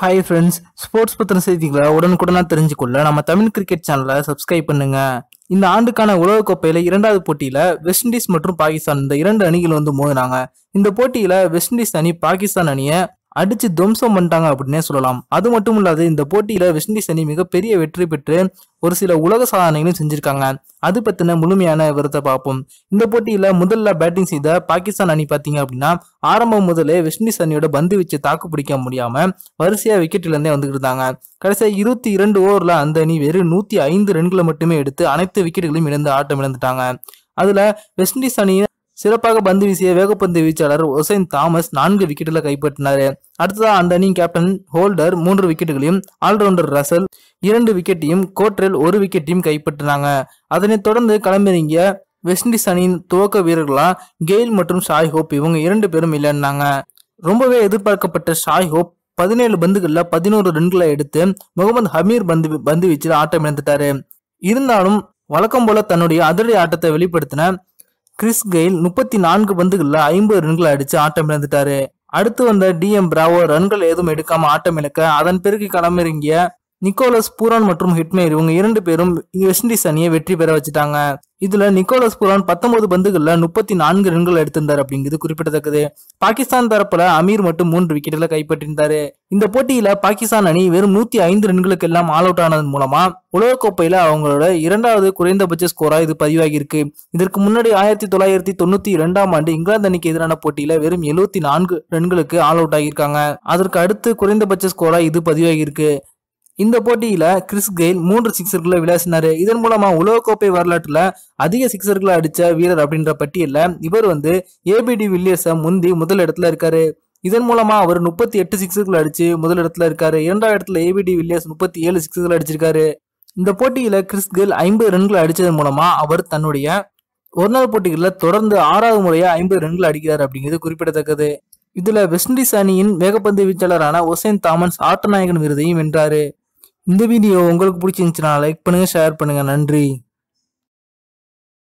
hi friends sports பற்றின செய்திகளை உடனுக்குடனாக தெரிஞ்சுக்கொள்ள நம்ம தமிழ் கிரிக்கெட் சேனலை சப்ஸ்கிரைப் பண்ணுங்க இந்த ஆண்டுக்கான உலகக்கோப்பையில் இரண்டாவது போட்டியில் வெஸ்ட் இண்டீஸ் மற்றும் பாகிஸ்தான் இந்த இரண்டு அணிகள் வந்து மோதினாங்க இந்த போட்டியில் வெஸ்ட் இண்டீஸ் அணி பாகிஸ்தான் அணியை அடிச்சு துவம்சம் பண்ணிட்டாங்க அப்படின்னே சொல்லலாம் அது மட்டும் இல்லாது இந்த போட்டியில வெஸ்ட் இண்டீஸ் அணி மிகப்பெரிய வெற்றி பெற்று ஒரு சில உலக சாதனைகளும் செஞ்சிருக்காங்க அது பத்தின முழுமையான விவரத்தை பார்ப்போம் இந்த போட்டியில முதல்ல பேட்டிங் செய்த பாகிஸ்தான் அணி பாத்தீங்க அப்படின்னா ஆரம்பம் முதலே வெஸ்ட் இண்டீஸ் அணியோட பந்து வச்சு தாக்கு பிடிக்க முடியாம வரிசையா விக்கெட்ல இருந்தே வந்துட்டு இருந்தாங்க கடைசியா இருபத்தி இரண்டு ஓவர்ல அந்த அணி வெறும் நூத்தி ஐந்து ரன்களை மட்டுமே எடுத்து அனைத்து விக்கெட்டுகளையும் இழந்து ஆட்டம் இழந்துட்டாங்க அதுல வெஸ்ட் இண்டீஸ் அணியை சிறப்பாக பந்து வீசிய வேகப்பந்து வீச்சாளர் ஒசைன் தாமஸ் நான்கு விக்கெட்டில் கைப்பற்றினார் அடுத்ததாக அந்த அணியின் கேப்டன் ஹோல்டர் மூன்று விக்கெட்டுகளையும் ஆல்ரவுண்டர் ரசல் இரண்டு விக்கெட்டையும் கோட்ரல் ஒரு விக்கெட்டையும் கைப்பற்றினாங்க அதனைத் தொடர்ந்து களமிறங்கிய வெஸ்ட் இண்டீஸ் அணியின் துவக்க வீரர்களா கெயில் மற்றும் ஷாய் ஹோப் இவங்க இரண்டு பேரும் இல்லைன்னாங்க ரொம்பவே எதிர்பார்க்கப்பட்ட ஷாய் ஹோப் பதினேழு பந்துகளில் பதினோரு ரன்களை எடுத்து முகமது ஹமீர் பந்து பந்து வீச்சில் ஆட்டம் இழந்துட்டாரு இருந்தாலும் வழக்கம் போல தன்னுடைய அதிரடி ஆட்டத்தை வெளிப்படுத்தின கிறிஸ் கெயில் முப்பத்தி நான்கு பந்துகளில் ஐம்பது ரன்கள் அடிச்சு ஆட்டம் இழந்துட்டாரு அடுத்து வந்த டிஎம் பிராவோ ரன்கள் ஏதும் எடுக்காம ஆட்டம் இழக்க அதன் பிறகு களமிறங்கிய நிக்கோலஸ் பூரான் மற்றும் ஹிட்மேர் இவங்க இரண்டு பேரும் வெஸ்ட் இண்டீஸ் அணியை வெற்றி பெற வச்சுட்டாங்க இதுல நிக்கோலஸ் புரான் பத்தொன்பது பந்துகள்ல முப்பத்தி நான்கு ரன்கள் எடுத்திருந்தார் அப்படிங்கிறது குறிப்பிடத்தக்கது பாகிஸ்தான் தரப்புல அமீர் மட்டும் மூன்று விக்கெட்ல கைப்பற்றியிருந்தாரு இந்த போட்டியில பாகிஸ்தான் அணி வெறும் நூத்தி ஐந்து ரன்களுக்கு எல்லாம் ஆல் அவுட் ஆனதன் மூலமா உலகக்கோப்பையில அவங்களோட இரண்டாவது குறைந்தபட்ச ஸ்கோரா இது பதிவாகி இருக்கு இதற்கு முன்னாடி ஆயிரத்தி தொள்ளாயிரத்தி தொண்ணூத்தி இரண்டாம் ஆண்டு இங்கிலாந்து அணிக்கு எதிரான போட்டியில வெறும் எழுபத்தி நான்கு ரன்களுக்கு ஆல் அவுட் ஆகியிருக்காங்க அதற்கு அடுத்து குறைந்தபட்ச ஸ்கோரா இது பதிவாகி இருக்கு இந்த போட்டியில கிறிஸ் கெயில் மூன்று சிக்ஸர்களை விளையாசினாரு இதன் மூலமா உலகக்கோப்பை வரலாற்றுல அதிக சிக்ஸர்களை அடிச்ச வீரர் அப்படின்ற பட்டியல இவர் வந்து ஏபிடி வில்லியர்ஸ முந்தி முதல் இடத்துல இருக்காரு இதன் மூலமா அவர் முப்பத்தி எட்டு சிக்ஸர்களை அடிச்சு முதல் இடத்துல இருக்காரு இரண்டாவது இடத்துல ஏபிடி வில்லியர்ஸ் முப்பத்தி ஏழு சிக்ஸர்களை அடிச்சிருக்காரு இந்த போட்டியில கிறிஸ் கெயில் ஐம்பது ரன்களை அடிச்சதன் மூலமா அவர் தன்னுடைய ஒரு நாள் போட்டிகளில் தொடர்ந்து ஆறாவது முறையா ஐம்பது ரன்கள் அடிக்கிறார் அப்படிங்கிறது குறிப்பிடத்தக்கது இதுல வெஸ்ட் இண்டீஸ் அணியின் வேகப்பந்து வீச்சாளரான ஒசேன் தாமன்ஸ் ஆட்டநாயகன் விருதையும் வென்றாரு இந்த வீடியோ உங்களுக்கு பிடிச்சிருந்துச்சுன்னா லைக் பண்ணுங்கள் ஷேர் பண்ணுங்கள் நன்றி